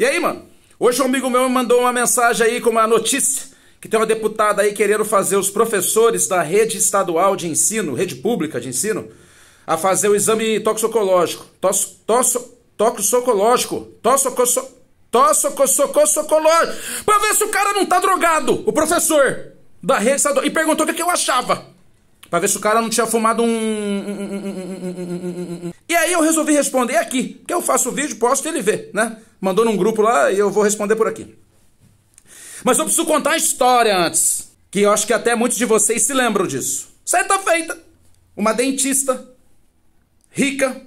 E aí, mano? Hoje um amigo meu me mandou uma mensagem aí com uma notícia que tem uma deputada aí querendo fazer os professores da rede estadual de ensino, rede pública de ensino, a fazer o exame toxicológico. Tos, tos, toxicológico. Toxicológico. Toxicológico. Pra ver se o cara não tá drogado, o professor da rede estadual. E perguntou o que, que eu achava. Pra ver se o cara não tinha fumado um. E aí eu resolvi responder aqui. Porque eu faço o vídeo, posto e ele vê, né? Mandou num grupo lá e eu vou responder por aqui. Mas eu preciso contar a história antes. Que eu acho que até muitos de vocês se lembram disso. Certa feita, uma dentista rica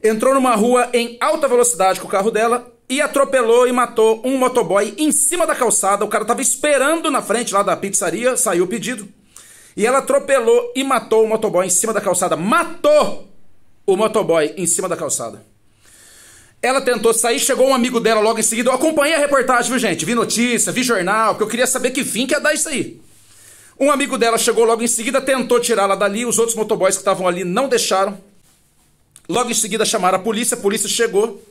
entrou numa rua em alta velocidade com o carro dela e atropelou e matou um motoboy em cima da calçada. O cara tava esperando na frente lá da pizzaria, saiu o pedido. E ela atropelou e matou o motoboy em cima da calçada. Matou o motoboy em cima da calçada. Ela tentou sair, chegou um amigo dela logo em seguida. Eu acompanhei a reportagem, viu, gente? Vi notícia, vi jornal, porque eu queria saber que fim que ia dar isso aí. Um amigo dela chegou logo em seguida, tentou tirá-la dali. Os outros motoboys que estavam ali não deixaram. Logo em seguida chamaram a polícia, a polícia chegou.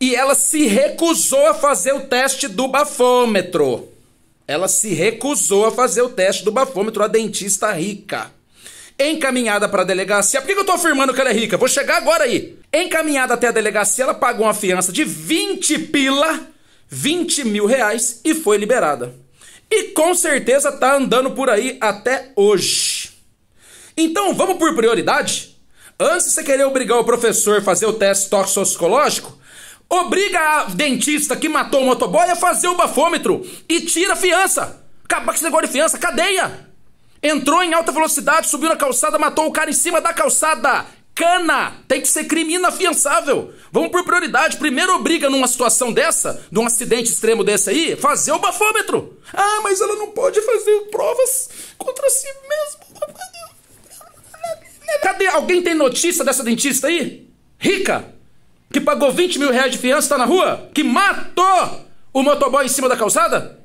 E ela se recusou a fazer o teste do bafômetro. Ela se recusou a fazer o teste do bafômetro, a dentista rica. Encaminhada para a delegacia. Por que, que eu tô afirmando que ela é rica? Vou chegar agora aí. Encaminhada até a delegacia, ela pagou uma fiança de 20 pila, 20 mil reais e foi liberada. E com certeza tá andando por aí até hoje. Então vamos por prioridade? Antes de você querer obrigar o professor a fazer o teste toxicológico, Obriga a dentista que matou o motoboy a fazer o bafômetro e tira a fiança. Acabar com esse negócio de fiança, cadeia. Entrou em alta velocidade, subiu na calçada, matou o cara em cima da calçada. Cana! Tem que ser crime inafiançável. Vamos por prioridade. Primeiro obriga numa situação dessa, de um acidente extremo desse aí, fazer o bafômetro. Ah, mas ela não pode fazer provas contra si mesma. Cadê? Alguém tem notícia dessa dentista aí? Rica? que pagou 20 mil reais de fiança está na rua, que matou o motoboy em cima da calçada?